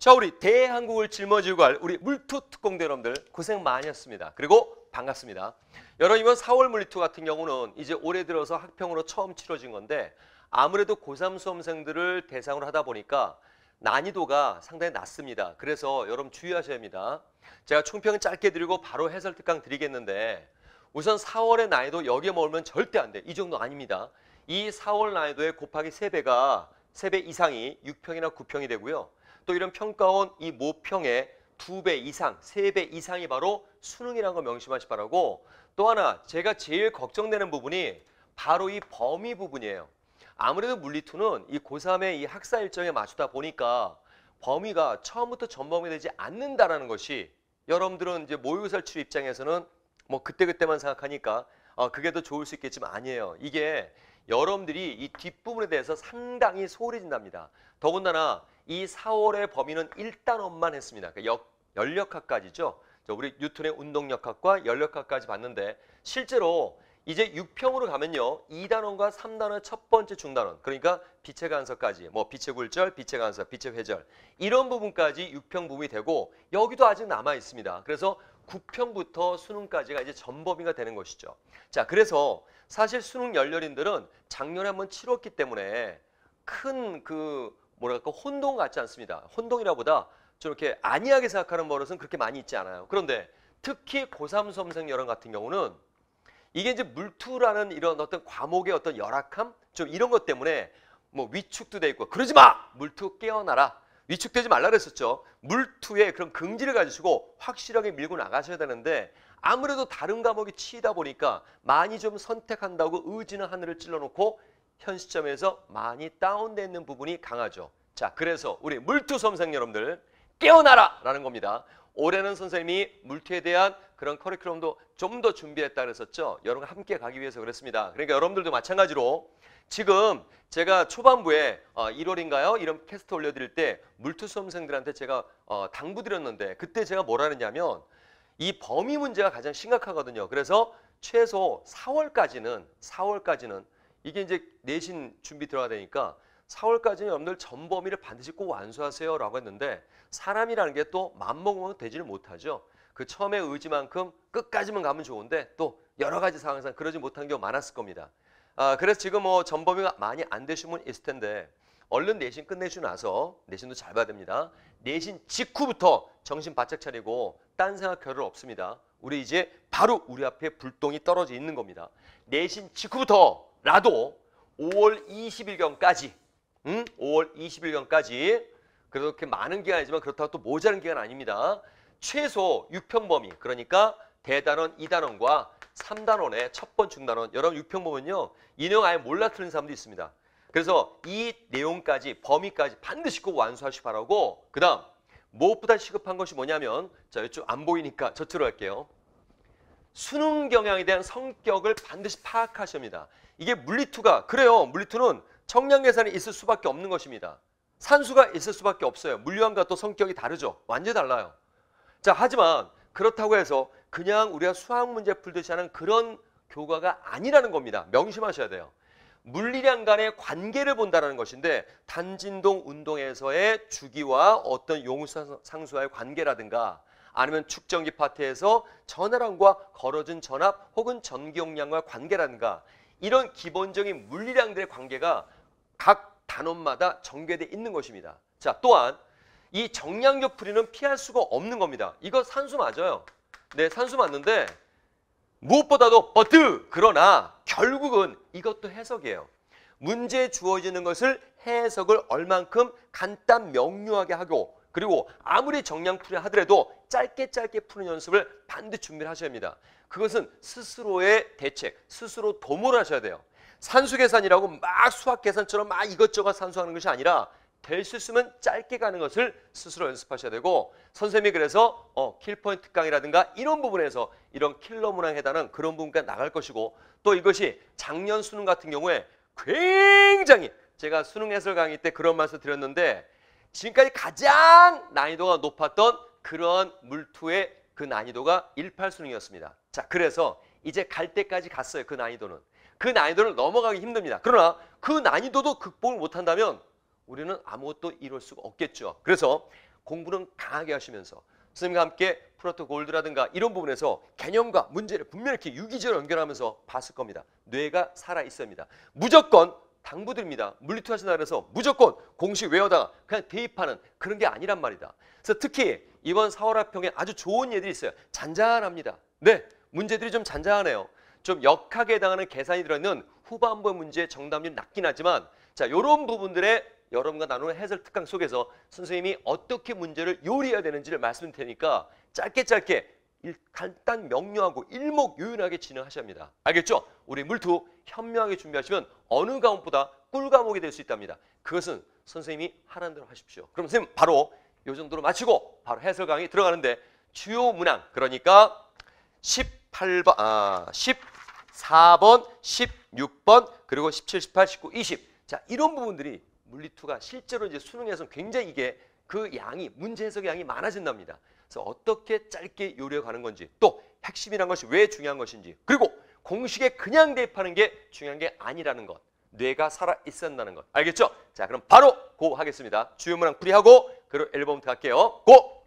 자, 우리 대한국을 짊어지고 갈 우리 물투 특공대 여러분들 고생 많이 했습니다. 그리고 반갑습니다. 여러분 이번 4월 물리투 같은 경우는 이제 올해 들어서 학평으로 처음 치러진 건데 아무래도 고3 수험생들을 대상으로 하다 보니까 난이도가 상당히 낮습니다. 그래서 여러분 주의하셔야 합니다. 제가 총평 짧게 드리고 바로 해설 특강 드리겠는데 우선 4월의 난이도 여기에 머물면 절대 안 돼. 이 정도 아닙니다. 이 4월 난이도에 곱하기 3배가 3배 이상이 6평이나 9평이 되고요. 또 이런 평가원 이 모평의 두배 이상, 세 배 이상이 바로 수능이라는 거 명심하시 바라고 또 하나 제가 제일 걱정되는 부분이 바로 이 범위 부분이에요. 아무래도 물리투는 이 고3의 이 학사 일정에 맞추다 보니까 범위가 처음부터 전범위 되지 않는다라는 것이 여러분들은 이제 모의고사 출 입장에서는 뭐 그때그때만 생각하니까 어, 그게 더 좋을 수 있겠지만 아니에요. 이게 여러분들이 이 뒷부분에 대해서 상당히 소홀해진답니다. 더군다나 이 4월의 범위는 1단원만 했습니다. 그러니까 역, 연력학까지죠. 저 우리 뉴턴의 운동력학과 연력학까지 봤는데 실제로 이제 6평으로 가면요. 2단원과 3단원 첫 번째 중단원 그러니까 빛의 간섭까지 뭐 빛의 굴절, 빛의 간섭, 빛의 회절 이런 부분까지 6평 부분이 되고 여기도 아직 남아 있습니다. 그래서 9평부터 수능까지가 이제 전범위가 되는 것이죠. 자, 그래서 사실 수능 열렬인들은 작년에 한번 치렀기 때문에 큰 그 뭐랄까 그 혼동 같지 않습니다. 혼동이라보다 저렇게 안이하게 생각하는 버릇은 그렇게 많이 있지 않아요. 그런데 특히 고3 수험생 여론 같은 경우는 이게 이제 물투라는 이런 어떤 과목의 어떤 열악함 좀 이런 것 때문에 뭐 위축도 돼 있고 그러지 마 물투 깨어나라 위축되지 말라 그랬었죠. 물투의 그런 긍지를 가지시고 확실하게 밀고 나가셔야 되는데 아무래도 다른 과목이 치이다 보니까 많이 좀 선택한다고 의지는 하늘을 찔러놓고 현 시점에서 많이 다운돼 있는 부분이 강하죠. 자, 그래서 우리 물투 선생 여러분들 깨어나라 라는 겁니다. 올해는 선생님이 물투에 대한 그런 커리큘럼도 좀 더 준비했다 그랬었죠. 여러분 함께 가기 위해서 그랬습니다. 그러니까 여러분들도 마찬가지로 지금 제가 초반부에 1월인가요? 어, 이런 캐스트 올려드릴 때 물투 수험생들한테 제가 어, 당부드렸는데 그때 제가 뭐라느냐면 이 범위 문제가 가장 심각하거든요. 그래서 최소 4월까지는 4월까지는 이게 이제 내신 준비 들어가야 되니까 4월까지는 여러분들 전 범위를 반드시 꼭 완수하세요라고 했는데 사람이라는 게또 맘먹으면 되지를 못하죠. 그처음에 의지만큼 끝까지만 가면 좋은데 또 여러 가지 상황상 그러지 못한 경우 많았을 겁니다. 아, 그래서 지금 뭐 전범이 많이 안 되신 분 있을 텐데 얼른 내신 끝내주고 나서 내신도 잘 봐야 됩니다. 내신 직후부터 정신 바짝 차리고 딴 생각 결을 없습니다. 우리 이제 바로 우리 앞에 불똥이 떨어져 있는 겁니다. 내신 직후부터라도 5월 20일경까지 응? 5월 20일경까지 그렇게 많은 기간이지만 그렇다고 또 모자란 기간 아닙니다. 최소 6평 범위 그러니까 대단원, 2단원과 3단원의 첫번 중단원 여러분 6평 위는요이 내용 아예 몰라 틀린 사람도 있습니다. 그래서 이 내용까지 범위까지 반드시 꼭 완수하시기 바라고 그 다음 무엇보다 시급한 것이 뭐냐면 자 이쪽 안 보이니까 저쪽으로 할게요. 수능 경향에 대한 성격을 반드시 파악하셔야 합니다. 이게 물리투가 그래요. 물리투는 청량 계산이 있을 수밖에 없는 것입니다. 산수가 있을 수밖에 없어요. 물리학과 또 성격이 다르죠. 완전히 달라요. 자, 하지만 그렇다고 해서 그냥 우리가 수학 문제 풀듯이 하는 그런 교과가 아니라는 겁니다. 명심하셔야 돼요. 물리량 간의 관계를 본다는 것인데 단진동 운동에서의 주기와 어떤 용상수와의 관계라든가 아니면 축전기 파트에서 전하랑과걸어진 전압 혹은 전기용량과 관계라든가 이런 기본적인 물리량들의 관계가 각 단원마다 전개돼 있는 것입니다. 자, 또한 이 정량력 풀이는 피할 수가 없는 겁니다. 이거 산수 맞아요. 네, 산수 맞는데 무엇보다도 버트 그러나 결국은 이것도 해석이에요. 문제 에 주어지는 것을 해석을 얼만큼 간단 명료하게 하고 그리고 아무리 정량풀이 하더라도 짧게 짧게 푸는 연습을 반드시 준비를 하셔야 합니다. 그것은 스스로의 대책, 스스로 도모를 하셔야 돼요. 산수 계산이라고 막 수학 계산처럼 막 이것저것 산수하는 것이 아니라 될수 있으면 짧게 가는 것을 스스로 연습하셔야 되고 선생님이 그래서 어, 킬포인트 강이라든가 이런 부분에서 이런 킬러 문항에 해당하는 그런 부분까지 나갈 것이고 또 이것이 작년 수능 같은 경우에 굉장히 제가 수능 해설 강의 때 그런 말씀 드렸는데 지금까지 가장 난이도가 높았던 그런 물투의 그 난이도가 18 수능이었습니다. 자, 그래서 이제 갈 때까지 갔어요. 그 난이도는. 그 난이도를 넘어가기 힘듭니다. 그러나 그 난이도도 극복을 못한다면 우리는 아무것도 이룰 수가 없겠죠. 그래서 공부는 강하게 하시면서 선생님과 함께 프로토 골드라든가 이런 부분에서 개념과 문제를 분명히 이렇게 유기적으로 연결하면서 봤을 겁니다. 뇌가 살아 있습니다. 무조건 당부드립니다. 물리투하신다 그래서 무조건 공식 외워다가 그냥 대입하는 그런 게 아니란 말이다. 그래서 특히 이번 4월 합평에 아주 좋은 예들이 있어요. 잔잔합니다. 네, 문제들이 좀 잔잔하네요. 좀역학에 해당하는 계산이 들어있는 후반부 문제의 정답률이 낮긴 하지만 자, 이런 부분들의 여러분과 나누는 해설 특강 속에서 선생님이 어떻게 문제를 요리해야 되는지를 말씀드리니까 짧게 짧게 간단 명료하고 일목요연하게 진행하셔야 합니다. 알겠죠? 우리 물투 현명하게 준비하시면 어느 과목보다 꿀 과목이 될 수 있답니다. 그것은 선생님이 하라는 대로 하십시오. 그럼 선생님 바로 요 정도로 마치고 바로 해설 강의 들어가는데 주요 문항 그러니까 18번 아 14번, 16번 그리고 17, 18, 19, 20. 자, 이런 부분들이 물리투가 실제로 이제 수능에서는 굉장히 이게 그 양이 문제 해석의 양이 많아진답니다. 그래서 어떻게 짧게 요리해가는 건지 또 핵심이란 것이 왜 중요한 것인지 그리고 공식에 그냥 대입하는 게 중요한 게 아니라는 것 뇌가 살아 있었다는 것 알겠죠? 자 그럼 바로 고 하겠습니다. 주요 문항 풀이하고 그리고 앨범부터 갈게요. 고!